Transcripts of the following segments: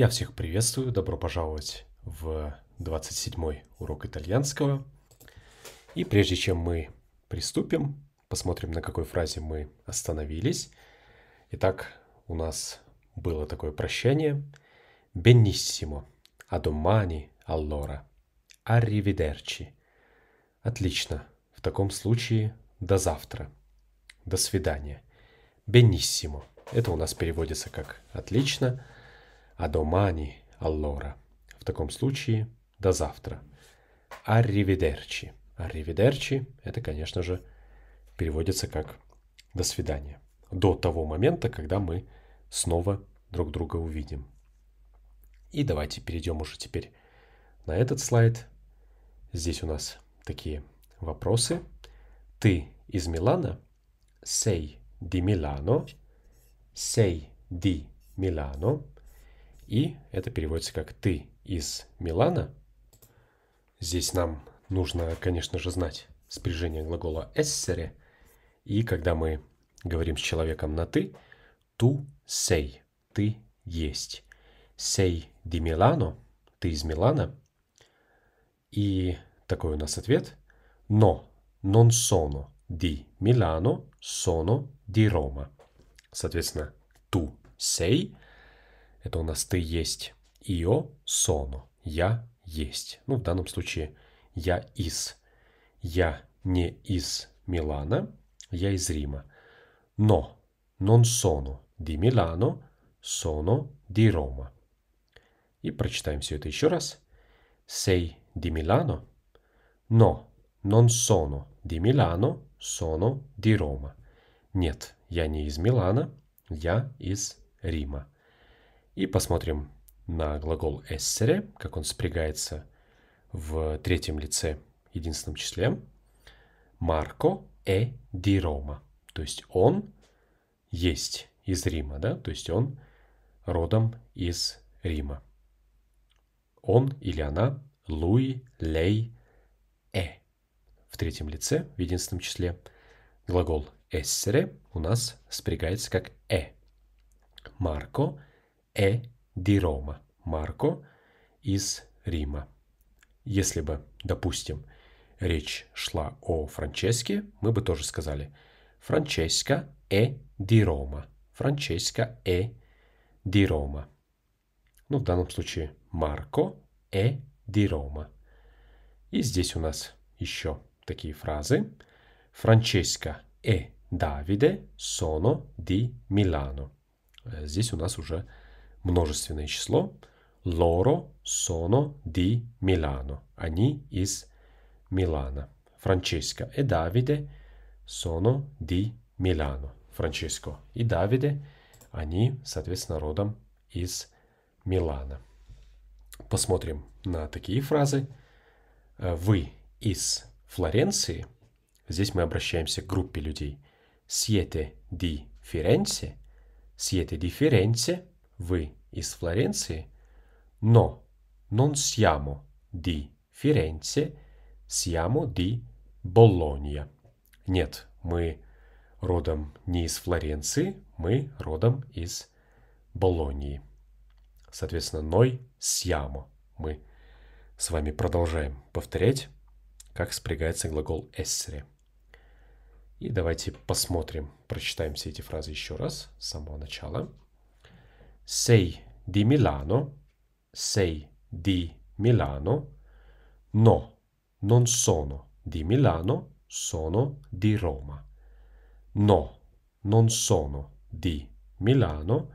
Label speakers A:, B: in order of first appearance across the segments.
A: Я всех приветствую, добро пожаловать в 27-й урок итальянского. И прежде чем мы приступим, посмотрим, на какой фразе мы остановились. Итак, у нас было такое прощание. Бениссимо. Адомани, аллора. arrivederci. Отлично. В таком случае до завтра. До свидания. Бениссимо. Это у нас переводится как «отлично». Адомани, Аллора. В таком случае до завтра. Арривидерчи. Арривидерчи это, конечно же, переводится как «до свидания». До того момента, когда мы снова друг друга увидим. И давайте перейдем уже теперь на этот слайд. Здесь у нас такие вопросы. Ты из Милана? Сей ди Милано. Сей ди Милано. И это переводится как «ты из Милана». Здесь нам нужно, конечно же, знать спряжение глагола essere. И когда мы говорим с человеком на «ты», «ту сей» – «ты Sei di Milano. – «ты из Милана». И такой у нас ответ. «Но» – «non sono» di Milano, «sono» di Roma. Соответственно, «ту сей» – это у нас ты есть. Ио соно. Я есть. Ну, в данном случае я из. Я не из Милана, я из Рима. Но non sono di Milano, sono di Roma. И прочитаем все это еще раз. Sei di Milano? но non sono di Milano, sono di Roma. Нет, я не из Милана, я из Рима и посмотрим на глагол «эссере», как он спрягается в третьем лице единственном числе. Марко е э ди Рома. То есть он есть из Рима, да? То есть он родом из Рима. Он или она Луи, Лей, Э. В третьем лице, в единственном числе, глагол «эссере» у нас спрягается как «э». Марко «e di Roma» – «Марко из Рима». Если бы, допустим, речь шла о Франческе, мы бы тоже сказали «Франческа e di Roma», «Франческа e di Roma». Ну, в данном случае «Марко e di Roma». И здесь у нас еще такие фразы. «Франческа e Давиде Соно ди Милано. Э, здесь у нас уже множественное число «Loro sono di Milano». Они из Милана. Франческо и Давиде sono di Milano. Франческо и Давиде, они, соответственно, родом из Милана. Посмотрим на такие фразы. Э, Вы из Флоренции. Здесь мы обращаемся к группе людей. Siete di Firenze. Siete di Firenze. Вы из Флоренции? Но non siamo di Firenze, siamo di Bologna. Нет, мы родом не из Флоренции, мы родом из Болоньи. Соответственно, noi siamo. Мы с вами продолжаем повторять, как спрягается глагол essere. И давайте посмотрим, прочитаем все эти фразы еще раз с самого начала. sei di Milano, sei di Milano, no, non sono di Milano, sono di Roma. No, non sono di Milano,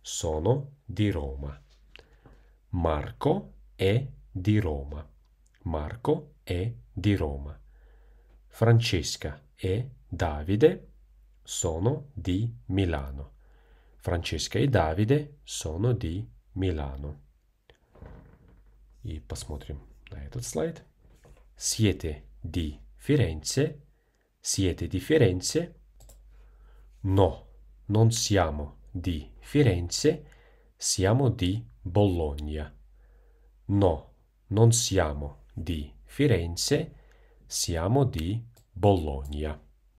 A: sono di Roma. Marco è di Roma. Marco è di Roma. Francesca e Davide sono di Milano. Francesca e Davide sono di Milano. И посмотрим на этот слайд. Siete di Firenze. Siete di Firenze. No, non siamo di Firenze. Siamo di Bologna. No, non siamo di Firenze. Siamo di Bologna.